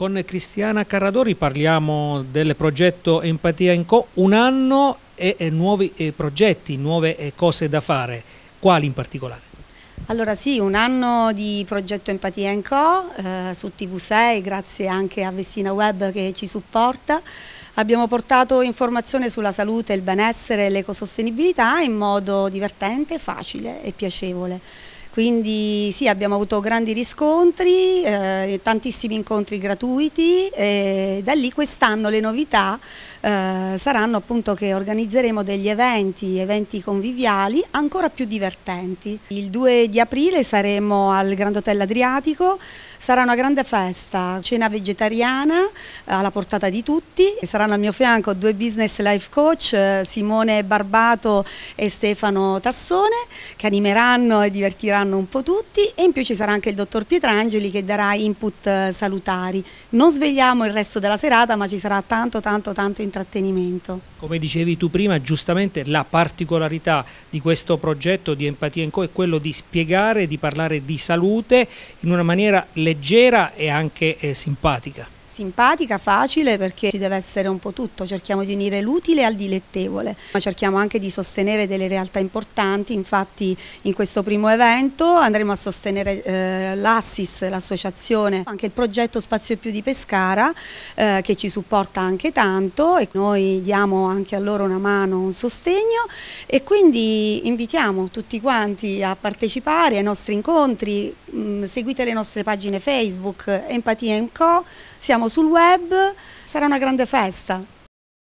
Con Cristiana Carradori parliamo del progetto Empatia in Co, un anno e, e nuovi e progetti, nuove e cose da fare, quali in particolare? Allora sì, un anno di progetto Empatia in Co eh, su TV6, grazie anche a Vestina Web che ci supporta. Abbiamo portato informazione sulla salute, il benessere e l'ecosostenibilità in modo divertente, facile e piacevole. Quindi sì, abbiamo avuto grandi riscontri, eh, tantissimi incontri gratuiti e da lì quest'anno le novità eh, saranno appunto che organizzeremo degli eventi, eventi conviviali ancora più divertenti. Il 2 di aprile saremo al Grand Hotel Adriatico, sarà una grande festa, cena vegetariana eh, alla portata di tutti, e saranno al mio fianco due business life coach, eh, Simone Barbato e Stefano Tassone, che animeranno e divertiranno saranno un po' tutti e in più ci sarà anche il dottor Pietrangeli che darà input eh, salutari. Non svegliamo il resto della serata ma ci sarà tanto tanto tanto intrattenimento. Come dicevi tu prima, giustamente la particolarità di questo progetto di Empatia in Co è quello di spiegare, di parlare di salute in una maniera leggera e anche eh, simpatica simpatica, facile perché ci deve essere un po' tutto, cerchiamo di unire l'utile al dilettevole, ma cerchiamo anche di sostenere delle realtà importanti, infatti in questo primo evento andremo a sostenere eh, l'Assis, l'associazione, anche il progetto Spazio Più di Pescara eh, che ci supporta anche tanto e noi diamo anche a loro una mano, un sostegno e quindi invitiamo tutti quanti a partecipare ai nostri incontri, Mm, seguite le nostre pagine Facebook, Empatia Co, siamo sul web, sarà una grande festa.